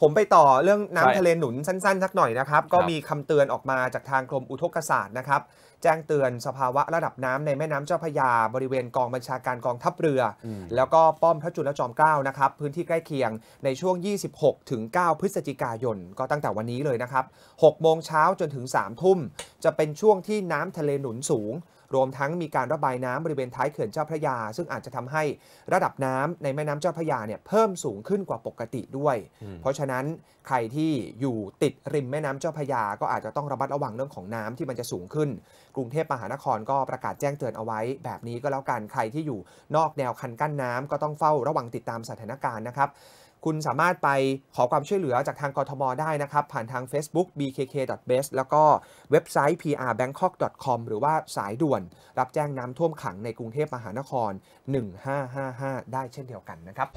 ผมไปต่อเรื่องน้ำทะเลหนุนสั้นๆสักหน่อยนะครับ ก็มีคำเตือนออกมาจากทางกรมอุทกศาสตร์นะครับ แจ้งเตือนสภาวะระดับน้ำในแม่น้ำเจ้าพยาบริเวณกองบัญชาการกองทัพเรือ แล้วก็ป้อมพระจุลจอมเกล้านะครับ พื้นที่ใกล้เคียงในช่วง 26ถึง9พฤศจิกายน ก็ตั้งแต่วันนี้เลยนะครับ 6 โมงเช้าจนถึง3ทุ่มจะเป็นช่วงที่น้ำทะเลหนุนสูงรวมทั้งมีการระบายน้ำบริเวณท้ายเขื่อนเจ้าพระยา ซึ่งอาจจะทำให้ระดับน้ำในแม่น้ำเจ้าพระยาเนี่ยเพิ่มสูงขึ้นกว่าปกติด้วย เพราะฉะนั้นใครที่อยู่ติดริมแม่น้ำเจ้าพระยาก็อาจจะต้องระมัดระวังเรื่องของน้ำที่มันจะสูงขึ้น กรุงเทพมหานครก็ประกาศแจ้งเตือนเอาไว้ แบบนี้ก็แล้วกันใครที่อยู่นอกแนวคันกั้นน้ำก็ต้องเฝ้าระวังติดตามสถานการณ์นะครับคุณสามารถไปขอความช่วยเหลือจากทางกทมได้นะครับ ผ่านทาง Facebook bkk.best แล้วก็เว็บไซต์ prbankok.com หรือว่าสายด่วน รับแจ้งน้ำท่วมขังในกรุงเทพมหานคร 1555 ได้เช่นเดียวกันนะครับ